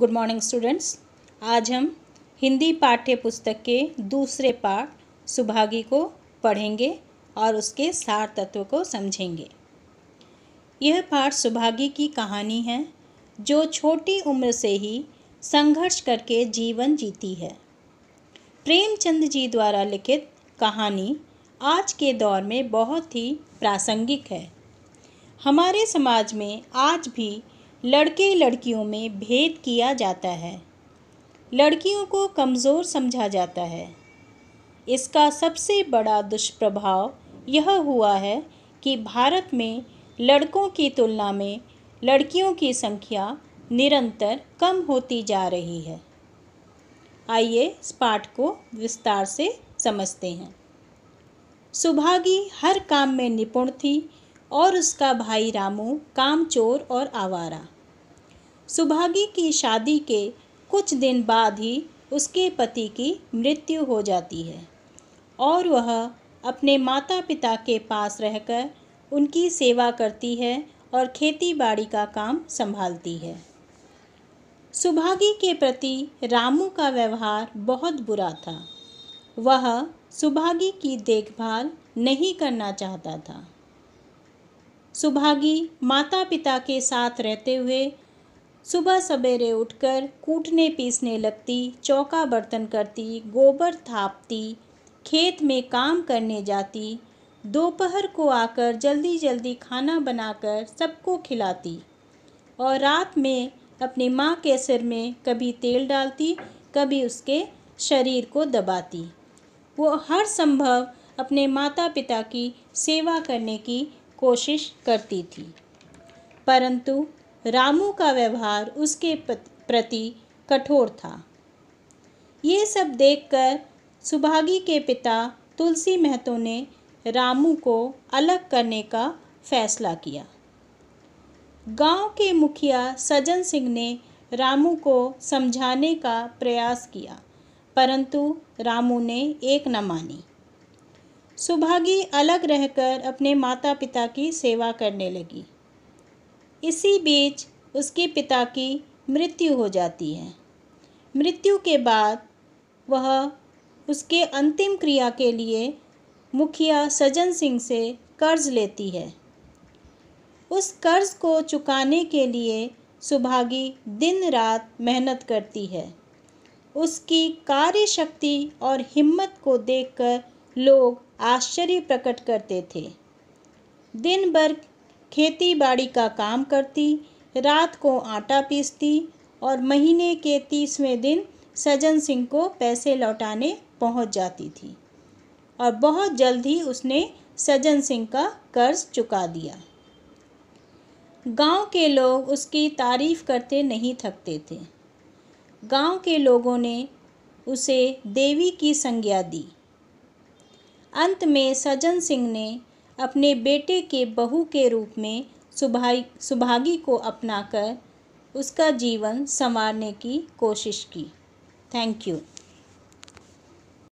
good morning students आज हम हिंदी पाठ्य पुस्तक के दूसरे पाठ सुभागी को पढ़ेंगे और उसके सार तत्व को समझेंगे यह पाठ सुभागी की कहानी है जो छोटी उम्र से ही संघर्ष करके जीवन जीती है प्रेमचंद जी द्वारा लिखित कहानी आज के दौर में बहुत ही प्रासंगिक है हमारे समाज में आज भी लड़के लड़कियों में भेद किया जाता है लड़कियों को कमज़ोर समझा जाता है इसका सबसे बड़ा दुष्प्रभाव यह हुआ है कि भारत में लड़कों की तुलना में लड़कियों की संख्या निरंतर कम होती जा रही है आइए इस पाठ को विस्तार से समझते हैं सुभागी हर काम में निपुण थी और उसका भाई रामू कामचोर और आवारा सुभागी की शादी के कुछ दिन बाद ही उसके पति की मृत्यु हो जाती है और वह अपने माता पिता के पास रहकर उनकी सेवा करती है और खेती बाड़ी का काम संभालती है सुभागी के प्रति रामू का व्यवहार बहुत बुरा था वह सुभागी की देखभाल नहीं करना चाहता था सुभागी माता पिता के साथ रहते हुए सुबह सवेरे उठकर कूटने पीसने लगती चौका बर्तन करती गोबर थापती खेत में काम करने जाती दोपहर को आकर जल्दी जल्दी खाना बनाकर सबको खिलाती और रात में अपनी माँ के सिर में कभी तेल डालती कभी उसके शरीर को दबाती वो हर संभव अपने माता पिता की सेवा करने की कोशिश करती थी परंतु रामू का व्यवहार उसके प्रति कठोर था ये सब देखकर सुभागी के पिता तुलसी महतो ने रामू को अलग करने का फैसला किया गांव के मुखिया सजन सिंह ने रामू को समझाने का प्रयास किया परंतु रामू ने एक न मानी सुभागी अलग रहकर अपने माता पिता की सेवा करने लगी इसी बीच उसके पिता की मृत्यु हो जाती है मृत्यु के बाद वह उसके अंतिम क्रिया के लिए मुखिया सज्जन सिंह से कर्ज लेती है उस कर्ज को चुकाने के लिए सुभागी दिन रात मेहनत करती है उसकी कार्य शक्ति और हिम्मत को देखकर लोग आश्चर्य प्रकट करते थे दिन भर खेती बाड़ी का काम करती रात को आटा पीसती और महीने के तीसवें दिन सजन सिंह को पैसे लौटाने पहुंच जाती थी और बहुत जल्द ही उसने सजन सिंह का कर्ज चुका दिया गांव के लोग उसकी तारीफ करते नहीं थकते थे गांव के लोगों ने उसे देवी की संज्ञा दी अंत में सज्जन सिंह ने अपने बेटे के बहू के रूप में सुभा सुभागी को अपनाकर उसका जीवन संवारने की कोशिश की थैंक यू